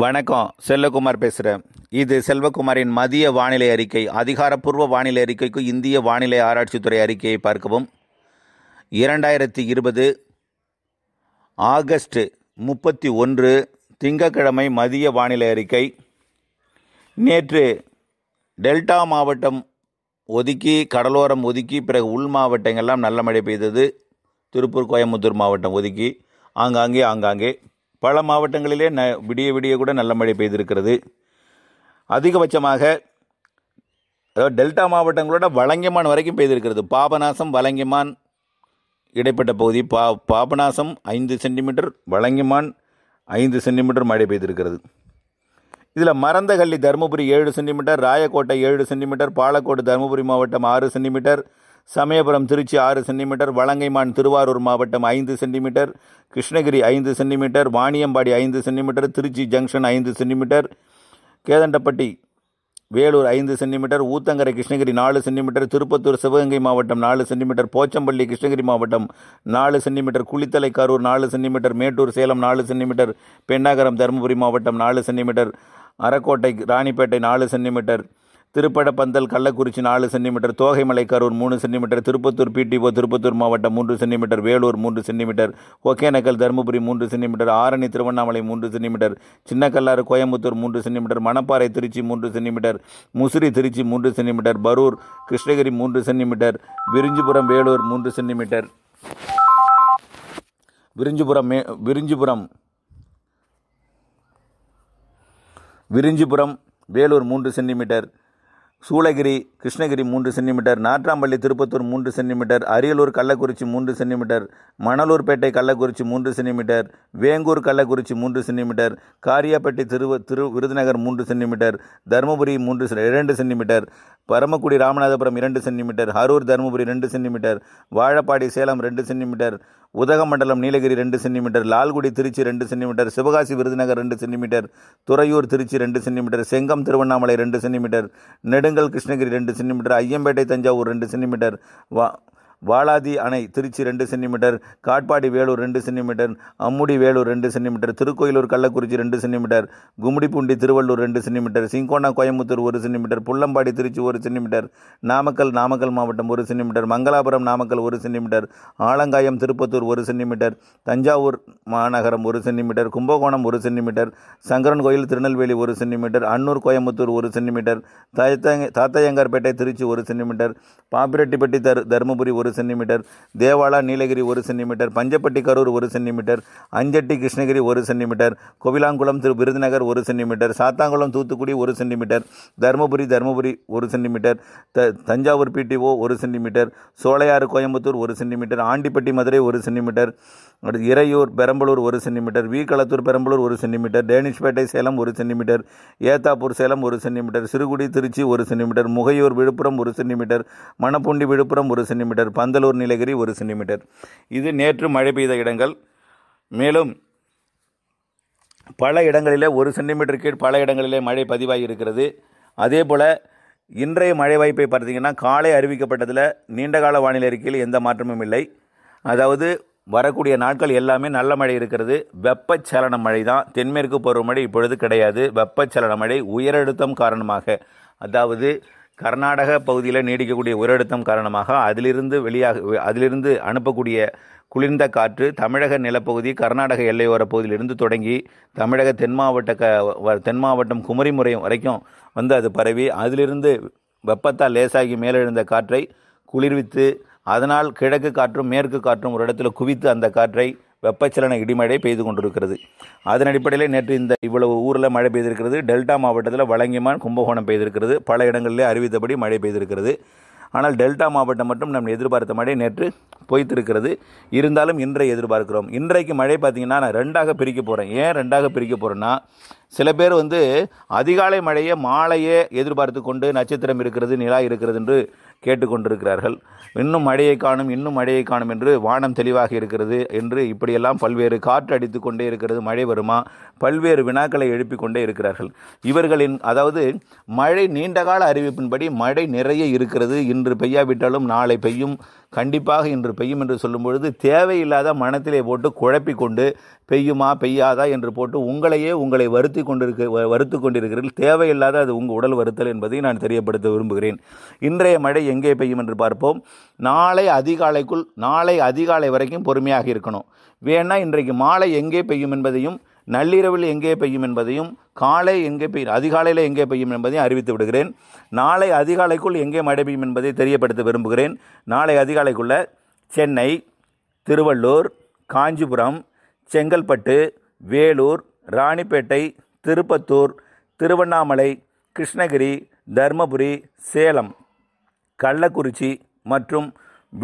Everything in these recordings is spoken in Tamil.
வணக்கம் செல்வகுமார் பேசுகிறேன் இது செல்வகுமாரின் மதிய வானிலை அறிக்கை அதிகாரப்பூர்வ வானிலை அறிக்கைக்கு இந்திய வானிலை ஆராய்ச்சித்துறை அறிக்கையை பார்க்கவும் இரண்டாயிரத்தி இருபது ஆகஸ்ட் முப்பத்தி ஒன்று திங்கக்கிழமை மதிய வானிலை அறிக்கை நேற்று டெல்டா மாவட்டம் ஒதுக்கி கடலோரம் ஒதுக்கி பிறகு உள் மாவட்டங்கள்லாம் நல்ல மழை பெய்தது திருப்பூர் கோயம்புத்தூர் மாவட்டம் ஒதுக்கி ஆங்காங்கே ஆங்காங்கே பல மாவட்டங்களிலே ந விடிய விடிய கூட நல்ல மழை பெய்திருக்கிறது அதிகபட்சமாக அதாவது டெல்டா மாவட்டங்களோட வளங்கியமான் வரைக்கும் பெய்திருக்கிறது பாபநாசம் வளங்கியமான் இடைப்பட்ட பகுதி பா பாபநாசம் ஐந்து சென்டிமீட்டர் வளங்கிமான் ஐந்து சென்டிமீட்டர் மழை பெய்திருக்கிறது இதில் மறந்தகள்ளி தருமபுரி ஏழு சென்டிமீட்டர் ராயக்கோட்டை ஏழு சென்டிமீட்டர் பாலக்கோடு தருமபுரி மாவட்டம் ஆறு சென்டிமீட்டர் சமயபுரம் திருச்சி ஆறு சென்டிமீட்டர் வலங்கைமான் திருவாரூர் மாவட்டம் ஐந்து சென்டிமீட்டர் கிருஷ்ணகிரி ஐந்து சென்டிமீட்டர் வாணியம்பாடி ஐந்து சென்டிமீட்டர் திருச்சி ஜங்ஷன் ஐந்து சென்டிமீட்டர் கேதண்டப்பட்டி வேலூர் ஐந்து சென்டிமீட்டர் ஊத்தங்கரை கிருஷ்ணகிரி நாலு சென்டிமீட்டர் திருப்பத்தூர் சிவகங்கை மாவட்டம் நாலு சென்டிமீட்டர் போச்சம்பள்ளி கிருஷ்ணகிரி மாவட்டம் நாலு சென்டிமீட்டர் குளித்தலை கரூர் நாலு சென்டிமீட்டர் மேட்டூர் சேலம் நாலு சென்டிமீட்டர் பெண்ணாகரம் தருமபுரி மாவட்டம் நாலு சென்டிமீட்டர் அரக்கோட்டை ராணிப்பேட்டை நாலு சென்டிமீட்டர் திருப்படப்பந்தல் கள்ளக்குறிச்சி நாலு சென்டிமீட்டர் தோகைமலை கரூர் மூணு சென்டிமீட்டர் திருப்பத்தூர் பிடிஓ திருப்பத்தூர் மாவட்டம் மூன்று சென்டிமீட்டர் வேலூர் மூன்று சென்டிமீட்டர் ஒகேனக்கல் தருமபுரி மூன்று சென்டிமீட்டர் ஆரணி திருவண்ணாமலை மூன்று சென்டிமீட்டர் சின்னக்கல்லாறு கோயம்புத்தூர் மூன்று சென்டிமீட்டர் மணப்பாறை திருச்சி மூன்று சென்டிமீட்டர் முசிறி திருச்சி மூன்று சென்டிமீட்டர் பரூர் கிருஷ்ணகிரி மூன்று சென்டிமீட்டர் விரிஞ்சிபுரம் வேலூர் மூன்று சென்டிமீட்டர் விரிஞ்சிபுரம் மே விரிஞ்சிபுரம் விரிஞ்சிபுரம் வேலூர் மூன்று சென்டிமீட்டர் சூளகிரி கிருஷ்ணகிரி மூன்று சென்டிமீட்டர் நாற்றாம்பள்ளி திருப்பத்தூர் மூன்று சென்டிமீட்டர் அரியலூர் கள்ளக்குறிச்சி மூன்று சென்டிமீட்டர் மணலூர்பேட்டை கள்ளக்குறிச்சி மூன்று சென்டிமீட்டர் வேங்கூர் கள்ளக்குறிச்சி மூன்று சென்டிமீட்டர் காரியாப்பட்டி திரு திரு விருதுநகர் மூன்று சென்டிமீட்டர் தருமபுரி மூன்று இரண்டு சென்டிமீட்டர் பரமக்குடி ராமநாதபுரம் இரண்டு சென்டிமீட்டர் அரூர் தருமபுரி ரெண்டு சென்டிமீட்டர் வாழப்பாடி சேலம் ரெண்டு சென்டிமீட்டர் உதகமண்டலம் நீலகிரி ரெண்டு சென்டிமீட்டர் லால்குடி திருச்சி ரெண்டு சென்டிமீட்டர் சிவகாசி விருதுநகர் ரெண்டு சென்டிமீட்டர் துறையூர் திருச்சி ரெண்டு சென்டிமீட்டர் செங்கம் திருவண்ணாமலை ரெண்டு சென்டிமீட்டர் நெடு திண்டுங்கல் கிருஷ்ணகிரி ரெண்டு சென்டிமீட்டர் ஐயம்பேட்டை தஞ்சாவூர் ரெண்டு சென்டிமீட்டர் வா வாலாதி அணை திருச்சி ரெண்டு சென்டிமீட்டர் காட்பாடி வேலூர் ரெண்டு சென்டிமீட்டர் அம்முடி வேலூர் ரெண்டு சென்டிமீட்டர் திருக்கோயிலூர் கள்ளக்குறிச்சி ரெண்டு சென்டிமீட்டர் கும்மிடிப்பூண்டி திருவள்ளூர் ரெண்டு சென்டிமீட்டர் சிங்கோனா கோயம்புத்தூர் ஒரு சென்டிமீட்டர் புள்ளம்பாடி திருச்சி ஒரு சென்டிமீட்டர் நாமக்கல் நாமக்கல் மாவட்டம் ஒரு சென்டிமீட்டர் மங்களாபுரம் நாமக்கல் ஒரு சென்டிமீட்டர் ஆலங்காயம் திருப்பத்தூர் ஒரு சென்டிமீட்டர் தஞ்சாவூர் மாநகரம் ஒரு சென்டிமீட்டர் கும்பகோணம் ஒரு சென்டிமீட்டர் சங்கரன் கோயில் திருநெல்வேலி ஒரு சென்டிமீட்டர் அன்னூர் கோயம்புத்தூர் ஒரு சென்டிமீட்டர் தாத்தையங்கார்பேட்டை திருச்சி ஒரு சென்டிமீட்டர் பாப்பிரெட்டிப்பட்டி தர் தருமபுரி ஒரு ஒரு சென்டிமீட்டர் தேவாலா நீலகிரி ஒரு சென்டிமீட்டர் பஞ்சப்பட்டி கரூர் ஒரு சென்டிமீட்டர் அஞ்சட்டி கிருஷ்ணகிரி ஒரு சென்டிமீட்டர் கோவிலாங்குளம் திரு விருதுநகர் ஒரு சென்டிமீட்டர் சாத்தாங்குளம் தூத்துக்குடி ஒரு சென்டிமீட்டர் தருமபுரி தருமபுரி ஒரு சென்டிமீட்டர் த தஞ்சாவூர் பிடிஓ ஒரு சென்டிமீட்டர் சோழையாறு கோயம்புத்தூர் ஒரு சென்டிமீட்டர் ஆண்டிப்பட்டி மதுரை ஒரு சென்டிமீட்டர் அடுத்து இறையூர் பெரம்பலூர் ஒரு சென்டிமீட்டர் வி களத்தூர் பெரம்பலூர் ஒரு சென்டிமீட்டர் டேனிஷ்பேட்டை சேலம் ஒரு சென்டிமீட்டர் ஏத்தாப்பூர் சேலம் ஒரு சென்டிமீட்டர் சிறுகுடி திருச்சி ஒரு சென்டிமீட்டர் முகையூர் விழுப்புரம் ஒரு சென்டிமீட்டர் மணப்பூண்டி விழுப்புரம் ஒரு சென்டிமீட்டர் பந்தலூர் நீலகிரி ஒரு சென்டிமீட்டர் இது நேற்று மழை பெய்த இடங்கள் மேலும் பல இடங்களிலே ஒரு சென்டிமீட்டர் கீழ் பல இடங்களிலே மழை பதிவாகி இருக்கிறது அதே போல் இன்றைய மழை வாய்ப்பை பார்த்தீங்கன்னா காலை அறிவிக்கப்பட்டதில் நீண்டகால வானிலை அறிக்கையில் எந்த மாற்றமும் இல்லை அதாவது வரக்கூடிய நாட்கள் எல்லாமே நல்ல மழை இருக்கிறது வெப்பச்சலன மழை தான் தென்மேற்கு பருவமழை இப்பொழுது கிடையாது வெப்பச்சலன மழை உயரழுத்தம் காரணமாக அதாவது கர்நாடக பகுதியில் நீடிக்கக்கூடிய உயரழுத்தம் காரணமாக அதிலிருந்து வெளியாக அதிலிருந்து அனுப்பக்கூடிய குளிர்ந்த காற்று தமிழக நிலப்பகுதி கர்நாடக எல்லையோர பகுதியிலிருந்து தொடங்கி தமிழக தென் மாவட்ட க தென் மாவட்டம் குமரி முறையும் வரைக்கும் வந்து அது பரவி அதிலிருந்து வெப்பத்தால் லேசாகி மேலெழுந்த காற்றை குளிர்வித்து அதனால் கிழக்கு காற்றும் மேற்கு காற்றும் ஒரு இடத்துல குவித்து அந்த காற்றை வெப்பச்சலன இடிமழை பெய்து கொண்டிருக்கிறது அதன் அடிப்படையில் நேற்று இந்த இவ்வளவு ஊரில் மழை பெய்திருக்கிறது டெல்டா மாவட்டத்தில் வழங்கிமான் கும்பகோணம் பெய்திருக்கிறது பல இடங்களிலே அறிவித்தபடி மழை பெய்திருக்கிறது ஆனால் டெல்டா மாவட்டம் மட்டும் நம்ம எதிர்பார்த்த மழை நேற்று பொய்த்திருக்கிறது இருந்தாலும் இன்றை எதிர்பார்க்கிறோம் இன்றைக்கு மழை பார்த்திங்கன்னா நான் ரெண்டாக பிரிக்க போகிறேன் ஏன் ரெண்டாக பிரிக்க போகிறேன்னா சில பேர் வந்து அதிகாலை மழையை மாலையே எதிர்பார்த்து கொண்டு நட்சத்திரம் இருக்கிறது நிலா இருக்கிறது என்று கேட்டுக்கொண்டிருக்கிறார்கள் இன்னும் மழையை காணும் இன்னும் மழையை காணும் என்று வானம் தெளிவாக இருக்கிறது என்று இப்படியெல்லாம் பல்வேறு காற்று அடித்து கொண்டே இருக்கிறது மழை வருமா பல்வேறு வினாக்களை எழுப்பிக் கொண்டே இருக்கிறார்கள் இவர்களின் அதாவது மழை நீண்டகால அறிவிப்பின்படி மழை நிறைய இருக்கிறது இன்று பெய்யாவிட்டாலும் நாளை பெய்யும் கண்டிப்பாக இன்று பெய்யும் என்று சொல்லும் பொழுது தேவையில்லாத மனத்திலே போட்டு குழப்பி கொண்டு பெய்யுமா பெய்யாதா என்று போட்டு உங்களையே உங்களை வருத்தி கொண்டிருக்க வருத்து கொண்டிருக்கிறீர்கள் தேவையில்லாத அது உங்கள் உடல் வருத்தல் என்பதை நான் தெரியப்படுத்த விரும்புகிறேன் இன்றைய மழை எங்கே பெய்யும் என்று பார்ப்போம் நாளை அதிகாலைக்குள் நாளை அதிகாலை வரைக்கும் பொறுமையாக இருக்கணும் வேணா இன்றைக்கு மாலை எங்கே பெய்யும் என்பதையும் நள்ளிரவில் எங்கே பெய்யும் என்பதையும் காலை எங்கே பெய்யும் அதிகாலையில் எங்கே பெய்யும் என்பதையும் அறிவித்து விடுகிறேன் நாளை அதிகாலைக்குள் எங்கே மழை பெய்யும் என்பதை தெரியப்படுத்த விரும்புகிறேன் நாளை அதிகாலைக்குள்ள சென்னை திருவள்ளூர் காஞ்சிபுரம் செங்கல்பட்டு வேலூர் ராணிப்பேட்டை திருப்பத்தூர் திருவண்ணாமலை கிருஷ்ணகிரி தர்மபுரி சேலம் கள்ளக்குறிச்சி மற்றும்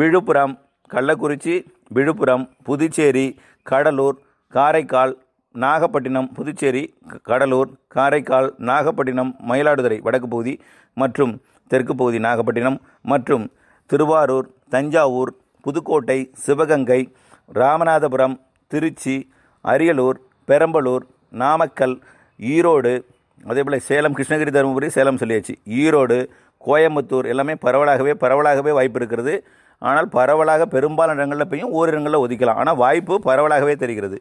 விழுப்புரம் கள்ளக்குறிச்சி விழுப்புரம் புதுச்சேரி கடலூர் காரைக்கால் நாகப்பட்டினம் புதுச்சேரி கடலூர் காரைக்கால் நாகப்பட்டினம் மயிலாடுதுறை வடக்கு பகுதி மற்றும் தெற்கு பகுதி நாகப்பட்டினம் மற்றும் திருவாரூர் தஞ்சாவூர் புதுக்கோட்டை சிவகங்கை ராமநாதபுரம் திருச்சி அரியலூர் பெரம்பலூர் நாமக்கல் ஈரோடு அதேபோல் சேலம் கிருஷ்ணகிரி தருமபுரி சேலம் சொல்லியாச்சு ஈரோடு கோயம்புத்தூர் எல்லாமே பரவலாகவே பரவலாகவே வாய்ப்பு இருக்கிறது ஆனால் பரவலாக பெரும்பாலான இடங்களில் போயும் ஓரிடங்களில் ஒதுக்கலாம் ஆனால் வாய்ப்பு பரவலாகவே தெரிகிறது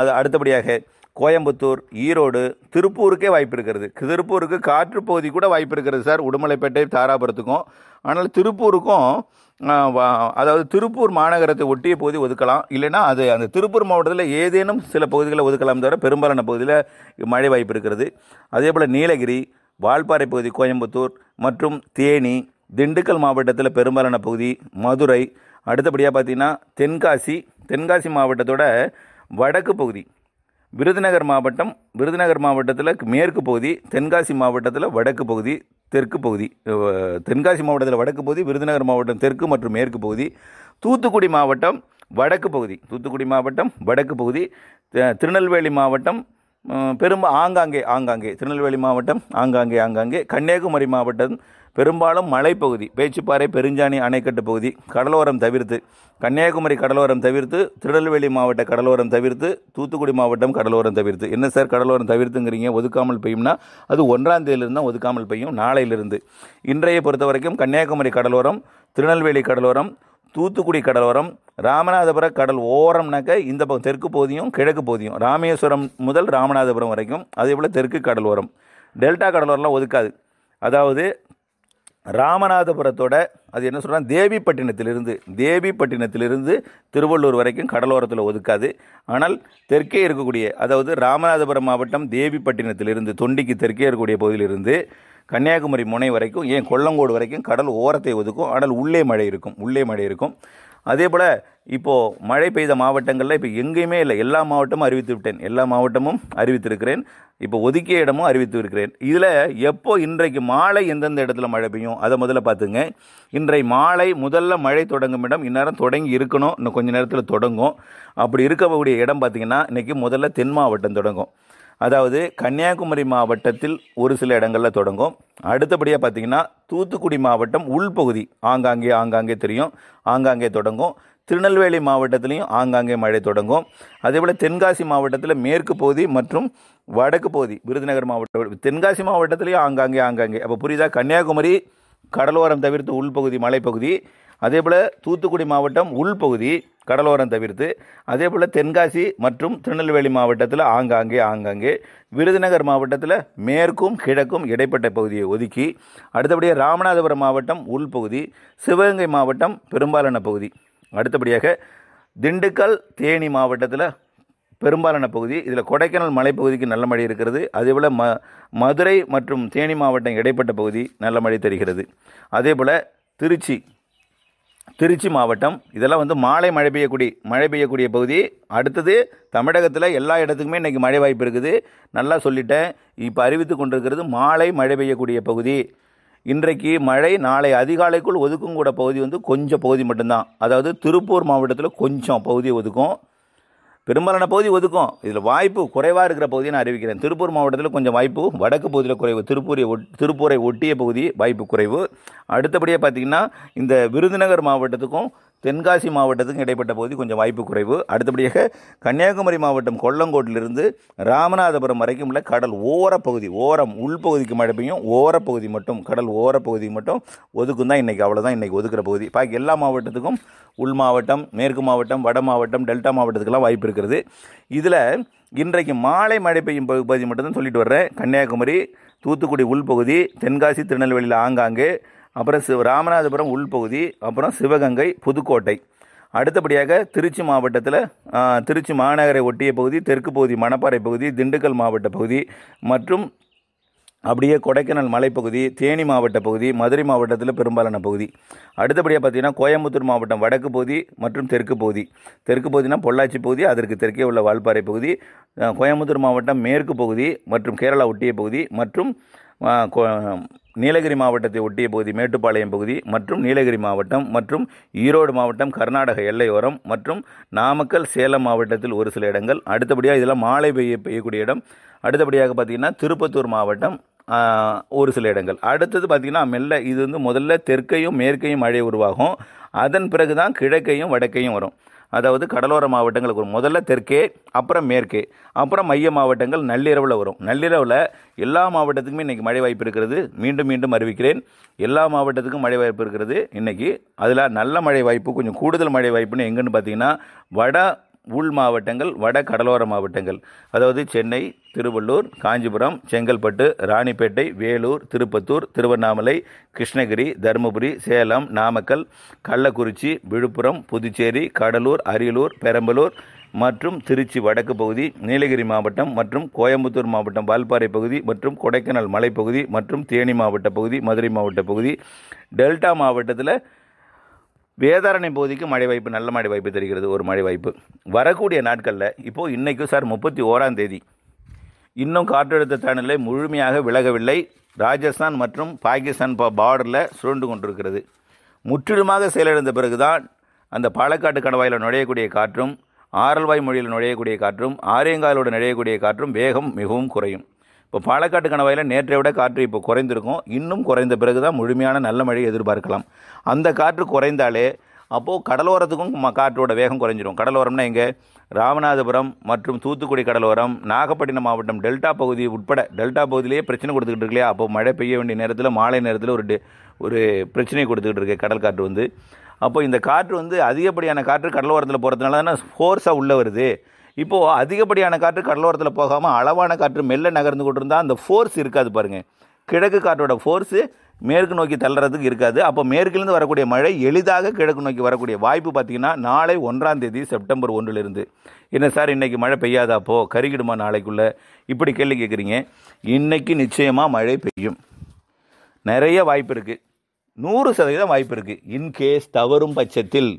அது அடுத்தபடியாக கோயம்புத்தூர் ஈரோடு திருப்பூருக்கே வாய்ப்பு இருக்கிறது திருப்பூருக்கு காற்று பகுதி கூட வாய்ப்பு இருக்கிறது சார் உடுமலைப்பேட்டை தாராபுரத்துக்கும் ஆனால் திருப்பூருக்கும் அதாவது திருப்பூர் மாநகரத்தை ஒட்டிய பகுதி ஒதுக்கலாம் இல்லைனா அது அந்த திருப்பூர் மாவட்டத்தில் ஏதேனும் சில பகுதிகளை ஒதுக்கலாம் தவிர பெரும்பாலான பகுதியில் மழை வாய்ப்பு இருக்கிறது அதே போல் நீலகிரி வால்பாறை பகுதி கோயம்புத்தூர் மற்றும் தேனி திண்டுக்கல் மாவட்டத்தில் பெரும்பாலான பகுதி மதுரை அடுத்தபடியாக பார்த்திங்கன்னா தென்காசி தென்காசி மாவட்டத்தோட வடக்கு பகுதி விருதுநகர் மாவட்டம் விருதுநகர் மாவட்டத்தில் மேற்கு பகுதி தென்காசி மாவட்டத்தில் வடக்கு பகுதி தெற்கு பகுதி தென்காசி மாவட்டத்தில் வடக்கு பகுதி விருதுநகர் மாவட்டம் தெற்கு மற்றும் மேற்கு பகுதி தூத்துக்குடி மாவட்டம் வடக்கு பகுதி தூத்துக்குடி மாவட்டம் வடக்கு பகுதி திருநெல்வேலி மாவட்டம் பெரும் ஆங்காங்கே ஆங்காங்கே திருநெல்வேலி மாவட்டம் ஆங்காங்கே ஆங்காங்கே கன்னியாகுமரி மாவட்டம் பெரும்பாலும் மலைப்பகுதி பேச்சுப்பாறை பெருஞ்சாணி அணைக்கட்டு பகுதி கடலோரம் தவிர்த்து கன்னியாகுமரி கடலோரம் தவிர்த்து திருநெல்வேலி மாவட்ட கடலோரம் தவிர்த்து தூத்துக்குடி மாவட்டம் கடலோரம் தவிர்த்து என்ன சார் கடலோரம் தவிர்த்துங்கிறீங்க ஒதுக்காமல் பெய்யும்னா அது ஒன்றாம் தேதியிலிருந்து தான் ஒதுக்காமல் பெய்யும் நாளையிலிருந்து இன்றைய பொறுத்த வரைக்கும் கன்னியாகுமரி கடலோரம் திருநெல்வேலி கடலோரம் தூத்துக்குடி கடலோரம் ராமநாதபுர கடல் ஓரம்னாக்க இந்த பக்கம் தெற்கு போதியும் கிழக்கு போதியும் ராமேஸ்வரம் முதல் ராமநாதபுரம் வரைக்கும் அதே போல் தெற்கு கடலோரம் டெல்டா கடலோரம்லாம் ஒதுக்காது அதாவது ராமநாதபுரத்தோட அது என்ன சொல்கிறாங்க தேவிப்பட்டினத்திலிருந்து தேவிப்பட்டினத்திலிருந்து திருவள்ளூர் வரைக்கும் கடலோரத்தில் ஒதுக்காது ஆனால் தெற்கே இருக்கக்கூடிய அதாவது ராமநாதபுரம் மாவட்டம் தேவிப்பட்டினத்திலிருந்து தொண்டிக்கு தெற்கே இருக்கக்கூடிய பகுதியிலிருந்து கன்னியாகுமரி முனை வரைக்கும் ஏன் கொல்லங்கோடு வரைக்கும் கடல் ஓரத்தை ஒதுக்கும் ஆனால் உள்ளே மழை இருக்கும் உள்ளே மழை இருக்கும் அதே போல் இப்போது மழை பெய்த மாவட்டங்களில் இப்போ எங்கேயுமே இல்லை எல்லா மாவட்டமும் அறிவித்து விட்டேன் எல்லா மாவட்டமும் அறிவித்திருக்கிறேன் இப்போ ஒதுக்கிய இடமும் அறிவித்து இருக்கிறேன் இதில் எப்போ இன்றைக்கு மாலை எந்தெந்த இடத்துல மழை பெய்யும் அதை முதல்ல பார்த்துங்க இன்றை மாலை முதல்ல மழை தொடங்கும் இடம் இந்நேரம் தொடங்கி இருக்கணும் இன்னும் கொஞ்சம் நேரத்தில் தொடங்கும் அப்படி இருக்கக்கூடிய இடம் பார்த்திங்கன்னா இன்றைக்கி முதல்ல தென் மாவட்டம் தொடங்கும் அதாவது கன்னியாகுமரி மாவட்டத்தில் ஒரு சில இடங்களில் தொடங்கும் அடுத்தபடியாக பார்த்திங்கன்னா தூத்துக்குடி மாவட்டம் உள்பகுதி ஆங்காங்கே ஆங்காங்கே தெரியும் ஆங்காங்கே தொடங்கும் திருநெல்வேலி மாவட்டத்திலையும் ஆங்காங்கே மழை தொடங்கும் அதேபோல் தென்காசி மாவட்டத்தில் மேற்கு பகுதி மற்றும் வடக்கு பகுதி விருதுநகர் மாவட்டம் தென்காசி மாவட்டத்திலையும் ஆங்காங்கே ஆங்காங்கே அப்போ புரியுதா கன்னியாகுமரி கடலோரம் தவிர்த்து உள்பகுதி மலைப்பகுதி அதே போல் தூத்துக்குடி மாவட்டம் உள்பகுதி கடலோரம் தவிர்த்து அதே போல் தென்காசி மற்றும் திருநெல்வேலி மாவட்டத்தில் ஆங்காங்கே ஆங்காங்கே விருதுநகர் மாவட்டத்தில் மேற்கும் கிழக்கும் இடைப்பட்ட பகுதியை ஒதுக்கி அடுத்தபடியாக ராமநாதபுரம் மாவட்டம் உள்பகுதி சிவகங்கை மாவட்டம் பெரும்பாலான பகுதி அடுத்தபடியாக திண்டுக்கல் தேனி மாவட்டத்தில் பெரும்பாலான பகுதி இதில் கொடைக்கானல் மலைப்பகுதிக்கு நல்ல மழை இருக்கிறது அதேபோல் ம மதுரை மற்றும் தேனி மாவட்டம் இடைப்பட்ட பகுதி நல்ல மழை அதே போல் திருச்சி திருச்சி மாவட்டம் இதெல்லாம் வந்து மாலை மழை பெய்யக்கூடிய மழை பெய்யக்கூடிய பகுதி அடுத்தது தமிழகத்தில் எல்லா இடத்துக்குமே இன்றைக்கி மழை வாய்ப்பு இருக்குது நல்லா சொல்லிட்டேன் இப்போ அறிவித்து கொண்டிருக்கிறது மாலை மழை பெய்யக்கூடிய பகுதி இன்றைக்கு மழை நாளை அதிகாலைக்குள் ஒதுக்கும் கூட பகுதி வந்து கொஞ்சம் பகுதி மட்டும்தான் அதாவது திருப்பூர் மாவட்டத்தில் கொஞ்சம் பகுதி ஒதுக்கும் பெரும்பாலான பகுதி ஒதுக்கும் இதில் வாய்ப்பு குறைவாக இருக்கிற பகுதியை நான் அறிவிக்கிறேன் திருப்பூர் மாவட்டத்தில் கொஞ்சம் வாய்ப்பு வடக்கு பகுதியில் குறைவு திருப்பூரை ஒட் திருப்பூரை ஒட்டிய பகுதி வாய்ப்பு குறைவு அடுத்தபடியாக பார்த்திங்கன்னா இந்த விருதுநகர் மாவட்டத்துக்கும் தென்காசி மாவட்டத்துக்கும் இடைப்பட்ட பகுதி கொஞ்சம் வாய்ப்பு குறைவு அடுத்தபடியாக கன்னியாகுமரி மாவட்டம் கொல்லங்கோட்டிலிருந்து ராமநாதபுரம் வரைக்கும் உள்ள கடல் ஓரப்பகுதி ஓரம் உள்பகுதிக்கு மழை பெய்யும் ஓரப்பகுதி மட்டும் கடல் ஓரப்பகுதி மட்டும் ஒதுக்கும் தான் இன்றைக்கி அவ்வளோதான் இன்றைக்கி ஒதுக்குற பகுதி பாக்கி எல்லா மாவட்டத்துக்கும் உள் மாவட்டம் மேற்கு மாவட்டம் வட மாவட்டம் டெல்டா மாவட்டத்துக்கெல்லாம் வாய்ப்பு இருக்கிறது இதில் இன்றைக்கு மாலை மழை பெய்யும் பகுதி மட்டும்தான் சொல்லிட்டு வர்றேன் கன்னியாகுமரி தூத்துக்குடி உள்பகுதி தென்காசி திருநெல்வேலியில் ஆங்காங்கு அப்புறம் சிவ ராமநாதபுரம் உள்பகுதி அப்புறம் சிவகங்கை புதுக்கோட்டை அடுத்தபடியாக திருச்சி மாவட்டத்தில் திருச்சி மாநகரை ஒட்டிய பகுதி தெற்கு பகுதி மணப்பாறை பகுதி திண்டுக்கல் மாவட்ட பகுதி மற்றும் அப்படியே கொடைக்கானல் மலைப்பகுதி தேனி மாவட்ட பகுதி மதுரை மாவட்டத்தில் பெரும்பாலான பகுதி அடுத்தபடியாக பார்த்திங்கன்னா கோயம்புத்தூர் மாவட்டம் வடக்கு பகுதி மற்றும் தெற்கு பகுதி தெற்கு பகுதினா பொள்ளாச்சி பகுதி அதற்கு தெற்கே உள்ள வால்பாறை பகுதி கோயம்புத்தூர் மாவட்டம் மேற்கு பகுதி மற்றும் கேரளா ஒட்டிய பகுதி மற்றும் நீலகிரி மாவட்டத்தை ஒட்டிய பகுதி மேட்டுப்பாளையம் பகுதி மற்றும் நீலகிரி மாவட்டம் மற்றும் ஈரோடு மாவட்டம் கர்நாடக எல்லையோரம் மற்றும் நாமக்கல் சேலம் மாவட்டத்தில் ஒரு சில இடங்கள் அடுத்தபடியாக இதெல்லாம் மாலை பெய்ய பெய்யக்கூடிய இடம் அடுத்தபடியாக பார்த்திங்கன்னா திருப்பத்தூர் மாவட்டம் ஒரு சில இடங்கள் அடுத்தது பார்த்திங்கன்னா மெல்ல இது வந்து முதல்ல தெற்கையும் மேற்கையும் மழை உருவாகும் அதன் பிறகு தான் கிழக்கையும் வடக்கையும் வரும் அதாவது கடலோர மாவட்டங்களுக்கு வரும் முதல்ல தெற்கே அப்புறம் மேற்கே அப்புறம் மைய மாவட்டங்கள் நள்ளிரவில் வரும் நள்ளிரவில் எல்லா மாவட்டத்துக்குமே இன்றைக்கி மழை வாய்ப்பு இருக்கிறது மீண்டும் மீண்டும் அறிவிக்கிறேன் எல்லா மாவட்டத்துக்கும் மழை வாய்ப்பு இருக்கிறது இன்றைக்கி அதில் நல்ல மழை வாய்ப்பு கொஞ்சம் கூடுதல் மழை வாய்ப்புன்னு எங்கேன்னு பார்த்தீங்கன்னா வட உள் மாவட்டங்கள் வட கடலோர மாவட்டங்கள் அதாவது சென்னை திருவள்ளூர் காஞ்சிபுரம் செங்கல்பட்டு ராணிப்பேட்டை வேலூர் திருப்பத்தூர் திருவண்ணாமலை கிருஷ்ணகிரி தருமபுரி சேலம் நாமக்கல் கள்ளக்குறிச்சி விழுப்புரம் புதுச்சேரி கடலூர் அரியலூர் பெரம்பலூர் மற்றும் திருச்சி வடக்கு பகுதி நீலகிரி மாவட்டம் மற்றும் கோயம்புத்தூர் மாவட்டம் வால்பாறை பகுதி மற்றும் கொடைக்கானல் மலைப்பகுதி மற்றும் தேனி மாவட்ட பகுதி மதுரை மாவட்ட பகுதி டெல்டா மாவட்டத்தில் வேதாரணை பகுதிக்கு மழை வாய்ப்பு நல்ல மழை வாய்ப்பு தெரிகிறது ஒரு மழை வாய்ப்பு வரக்கூடிய நாட்களில் இப்போது இன்றைக்கும் சார் முப்பத்தி ஓராம் தேதி இன்னும் காற்றழுத்த தாழ்நிலை முழுமையாக விலகவில்லை ராஜஸ்தான் மற்றும் பாகிஸ்தான் பார்டரில் சுழண்டு கொண்டிருக்கிறது முற்றிலுமாக செயலிழந்த பிறகுதான் அந்த பாலக்காட்டு கணவாயில் நுழையக்கூடிய காற்றும் ஆரல்வாய் மொழியில் நுழையக்கூடிய காற்றும் ஆரியங்காலோடு நுழையக்கூடிய காற்றும் வேகம் மிகவும் குறையும் இப்போ பாலக்காட்டு கணவாயில் நேற்றை விட காற்று இப்போ குறைந்திருக்கும் இன்னும் குறைந்த பிறகு தான் முழுமையான நல்ல மழை எதிர்பார்க்கலாம் அந்த காற்று குறைந்தாலே அப்போது கடலோரத்துக்கும் காற்றோட வேகம் குறைஞ்சிரும் கடலோரம்னா எங்கே ராமநாதபுரம் மற்றும் தூத்துக்குடி கடலோரம் நாகப்பட்டினம் மாவட்டம் டெல்டா பகுதி உட்பட டெல்டா பகுதியிலேயே பிரச்சனை கொடுத்துக்கிட்டு இருக்கு இல்லையா மழை பெய்ய வேண்டிய நேரத்தில் மாலை நேரத்தில் ஒரு ஒரு பிரச்சனையை கொடுத்துக்கிட்டு இருக்கு கடல் காற்று வந்து அப்போ இந்த காற்று வந்து அதிகப்படியான காற்று கடலோரத்தில் போகிறதுனால தானே ஃபோர்ஸாக உள்ளே வருது இப்போது அதிகப்படியான காற்று கடலோரத்தில் போகாமல் அளவான காற்று மெல்ல நகர்ந்து கொண்டிருந்தால் அந்த ஃபோர்ஸ் இருக்காது பாருங்கள் கிழக்கு காற்றோட ஃபோர்ஸு மேற்கு நோக்கி தள்ளுறதுக்கு இருக்காது அப்போ மேற்கிலிருந்து வரக்கூடிய மழை எளிதாக கிழக்கு நோக்கி வரக்கூடிய வாய்ப்பு பார்த்திங்கன்னா நாளை ஒன்றாம் தேதி செப்டம்பர் ஒன்றிலிருந்து என்ன சார் இன்றைக்கி மழை பெய்யாதாப்போ கருகிடுமா நாளைக்குள்ளே இப்படி கேள்வி கேட்குறீங்க இன்றைக்கி நிச்சயமாக மழை பெய்யும் நிறைய வாய்ப்பு இருக்குது நூறு சதவீதம் வாய்ப்பு இருக்குது இன்கேஸ் தவறும் பட்சத்தில்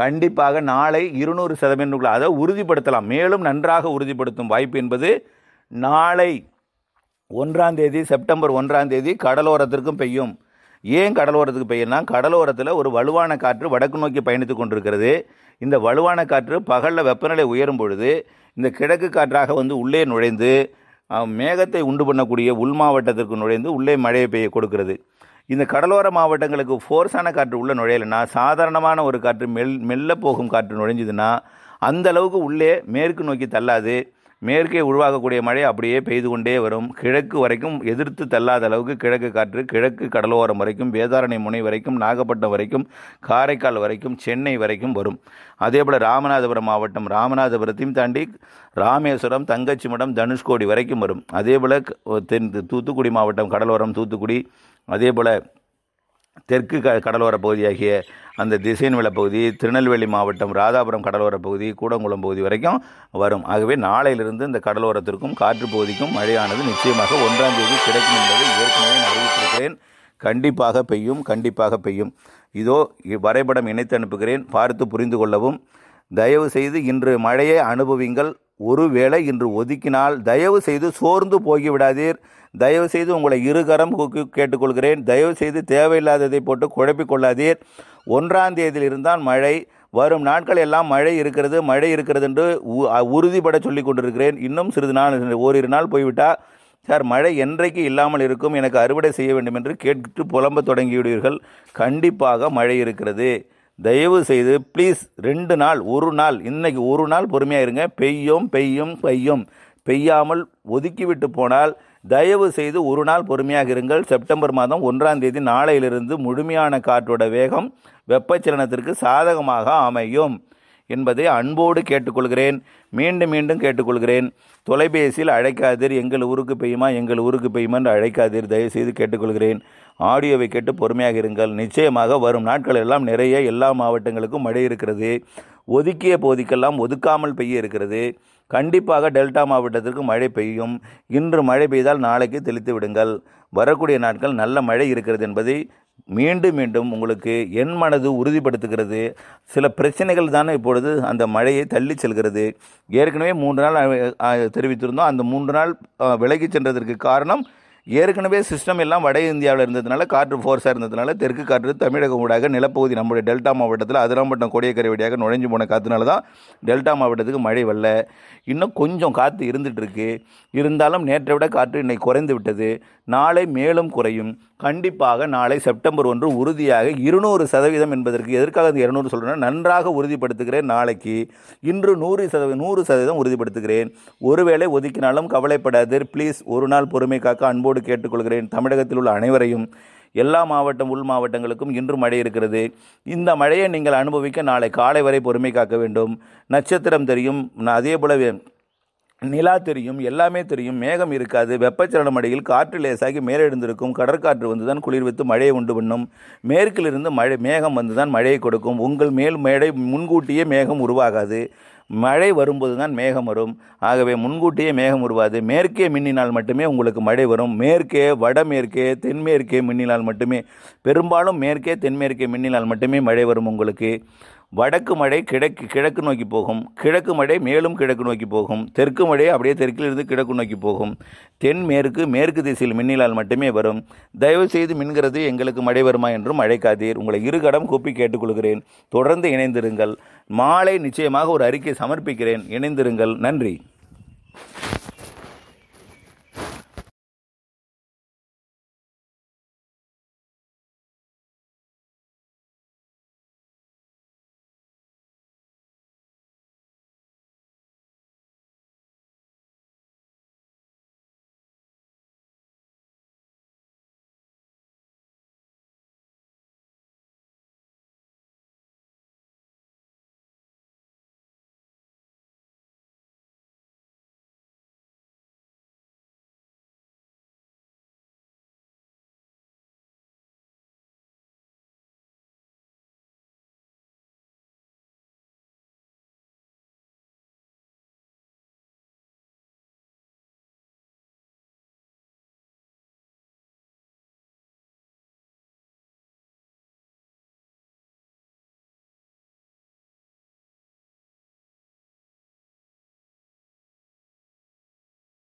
கண்டிப்பாக நாளை இருநூறு சதவீதம் அதை உறுதிப்படுத்தலாம் மேலும் நன்றாக உறுதிப்படுத்தும் வாய்ப்பு என்பது நாளை ஒன்றாம் தேதி செப்டம்பர் ஒன்றாம் தேதி கடலோரத்திற்கும் பெய்யும் ஏன் கடலோரத்துக்கு பெய்யும்னா கடலோரத்தில் ஒரு வலுவான காற்று வடக்கு நோக்கி பயணித்து கொண்டிருக்கிறது இந்த வலுவான காற்று பகலில் வெப்பநிலை உயரும் பொழுது இந்த கிழக்கு காற்றாக வந்து உள்ளே நுழைந்து மேகத்தை உண்டு பண்ணக்கூடிய உள் மாவட்டத்திற்கு நுழைந்து உள்ளே மழையை பெய்ய கொடுக்கிறது இந்த கடலோர மாவட்டங்களுக்கு ஃபோர்ஸான காற்று உள்ளே நுழையலைன்னா சாதாரணமான ஒரு காற்று மெல் மெல்ல போகும் காற்று நுழைஞ்சதுன்னா அந்த அளவுக்கு உள்ளே மேற்கு நோக்கி தள்ளாது மேற்கே உருவாகக்கூடிய மழை அப்படியே பெய்து கொண்டே வரும் கிழக்கு வரைக்கும் எதிர்த்து தள்ளாத அளவுக்கு கிழக்கு காற்று கிழக்கு கடலோரம் வரைக்கும் வேதாரணை முனை வரைக்கும் நாகப்பட்டினம் வரைக்கும் காரைக்கால் வரைக்கும் சென்னை வரைக்கும் வரும் அதே போல் ராமநாதபுரம் மாவட்டம் ராமநாதபுரத்தையும் தாண்டி ராமேஸ்வரம் தங்கச்சிமடம் தனுஷ்கோடி வரைக்கும் வரும் அதே போல் தென் தூத்துக்குடி மாவட்டம் கடலோரம் தூத்துக்குடி அதே போல் தெற்கு க கடலோர பகுதியாகிய அந்த திசைன் வில பகுதி திருநெல்வேலி மாவட்டம் ராதாபுரம் கடலோர பகுதி கூடங்குளம் பகுதி வரைக்கும் வரும் ஆகவே நாளையிலிருந்து இந்த கடலோரத்திற்கும் காற்று பகுதிக்கும் மழையானது நிச்சயமாக ஒன்றாம் தேதி கிடைக்கும் என்பதை ஏற்கனவே நான் அறிவித்திருக்கிறேன் கண்டிப்பாக பெய்யும் கண்டிப்பாக பெய்யும் இதோ வரைபடம் இணைத்து அனுப்புகிறேன் பார்த்து புரிந்து கொள்ளவும் தயவு செய்து இன்று மழையை அனுபவிங்கள் ஒருவேளை இன்று ஒதுக்கினால் தயவு செய்து சோர்ந்து போகிவிடாதீர் தயவுசெய்து உங்களை இருகரம் கேட்டுக்கொள்கிறேன் தயவுசெய்து தேவையில்லாததை போட்டு குழப்பிக்கொள்ளாதீர் ஒன்றாம் தேதியிலிருந்தான் மழை வரும் நாட்கள் எல்லாம் மழை இருக்கிறது மழை இருக்கிறது என்று உறுதிபட சொல்லி கொண்டிருக்கிறேன் இன்னும் சிறிது நாள் ஓரிரு நாள் போய்விட்டால் சார் மழை என்றைக்கு இல்லாமல் இருக்கும் எனக்கு அறுவடை செய்ய வேண்டும் என்று கேட்டு புலம்ப தொடங்கிவிடுவீர்கள் கண்டிப்பாக மழை இருக்கிறது தயவு செய்து ப்ளீஸ் ரெண்டு நாள் ஒரு நாள் இன்றைக்கி ஒரு நாள் பொறுமையாக இருங்க பெய்யும் பெய்யும் பெய்யும் பெய்யாமல் ஒதுக்கிவிட்டு போனால் தயவு செய்து ஒரு நாள் பொறுமையாக இருங்கள் செப்டம்பர் மாதம் ஒன்றாம் தேதி நாளையிலிருந்து முழுமையான காற்றோட வேகம் வெப்பச்சலனத்திற்கு சாதகமாக அமையும் என்பதை அன்போடு கேட்டுக்கொள்கிறேன் மீண்டும் மீண்டும் கேட்டுக்கொள்கிறேன் தொலைபேசியில் அழைக்காதீர் எங்கள் ஊருக்கு பெய்யுமா எங்கள் ஊருக்கு பெய்யுமா என்று அழைக்காதீர் தயவுசெய்து கேட்டுக்கொள்கிறேன் ஆடியோவை கேட்டு பொறுமையாக இருங்கள் நிச்சயமாக வரும் நாட்கள் எல்லாம் நிறைய எல்லா மாவட்டங்களுக்கும் மழை இருக்கிறது ஒதுக்கிய போதிக்கெல்லாம் ஒதுக்காமல் பெய்ய இருக்கிறது கண்டிப்பாக டெல்டா மாவட்டத்திற்கு மழை பெய்யும் இன்று மழை பெய்தால் நாளைக்கு தெளித்து விடுங்கள் வரக்கூடிய நாட்கள் நல்ல மழை இருக்கிறது என்பதை மீண்டும் மீண்டும் உங்களுக்கு என் மனது உறுதிப்படுத்துகிறது சில பிரச்சனைகள் தானே இப்பொழுது அந்த மழையை தள்ளி செல்கிறது ஏற்கனவே மூன்று நாள் தெரிவித்திருந்தோம் அந்த மூன்று நாள் விலகி சென்றதற்கு காரணம் ஏற்கனவே சிஸ்டம் எல்லாம் வட இந்தியாவில் இருந்ததுனால காற்று ஃபோர்ஸாக இருந்ததுனால தெற்கு காற்று தமிழகம் ஊடாக நிலப்பகுதி நம்முடைய டெல்டா மாவட்டத்தில் அதிராம்பட்டம் கொடியக்கரை வழியாக நுழைஞ்சு போன காற்றுனால தான் டெல்டா மாவட்டத்துக்கு மழை வரல இன்னும் கொஞ்சம் காற்று இருந்துகிட்ருக்கு இருந்தாலும் நேற்றை விட காற்று இன்னைக்கு குறைந்து விட்டது நாளை மேலும் குறையும் கண்டிப்பாக நாளை செப்டம்பர் ஒன்று உறுதியாக இருநூறு சதவீதம் என்பதற்கு எதற்காக அந்த இருநூறு சொல்கிறேன் நன்றாக உறுதிப்படுத்துகிறேன் நாளைக்கு இன்று நூறு சதவீதம் நூறு சதவீதம் உறுதிப்படுத்துகிறேன் ஒருவேளை ஒதுக்கினாலும் கவலைப்படாது ப்ளீஸ் ஒரு நாள் பொறுமை காக்க அன்போடு கேட்டுக்கொள்கிறேன் தமிழகத்தில் உள்ள அனைவரையும் எல்லா மாவட்டம் உள் மாவட்டங்களுக்கும் இன்று மழை இருக்கிறது இந்த மழையை நீங்கள் அனுபவிக்க நாளை காலை வரை பொறுமை காக்க வேண்டும் நட்சத்திரம் தெரியும் அதே போலவே நிலா தெரியும் எல்லாமே தெரியும் மேகம் இருக்காது வெப்பச்சலனம் அடையில் காற்று லேசாகி மேலெழுந்திருக்கும் கடற்காற்று வந்து தான் குளிர் வைத்து மழையை உண்டு பண்ணும் மேற்கிலிருந்து மழை மேகம் வந்துதான் மழையை கொடுக்கும் உங்கள் மேல் மேடை முன்கூட்டியே மேகம் உருவாகாது மழை வரும்போது தான் மேகம் வரும் ஆகவே முன்கூட்டியே மேகம் உருவாது மேற்கே மின்னினால் மட்டுமே உங்களுக்கு மழை வரும் மேற்கே வடமேற்கே தென்மேற்கே மின்னினால் மட்டுமே பெரும்பாலும் மேற்கே தென்மேற்கே மின்னினால் மட்டுமே மழை வரும் உங்களுக்கு வடக்கு மழை கிழக்கு கிழக்கு நோக்கி போகும் கிழக்கு மழை மேலும் கிழக்கு நோக்கி போகும் தெற்கு மழை அப்படியே தெற்கிலிருந்து கிழக்கு நோக்கி போகும் தென்மேற்கு மேற்கு மேற்கு திசையில் மின்னிலால் மட்டுமே வரும் தயவு செய்து மின்கிறது எங்களுக்கு மழை வருமா என்றும் அழைக்காதீர் உங்களை இரு கடம் கூப்பி கேட்டுக்கொள்கிறேன் தொடர்ந்து இணைந்திருங்கள் மாலை நிச்சயமாக ஒரு அறிக்கை சமர்ப்பிக்கிறேன் இணைந்திருங்கள் நன்றி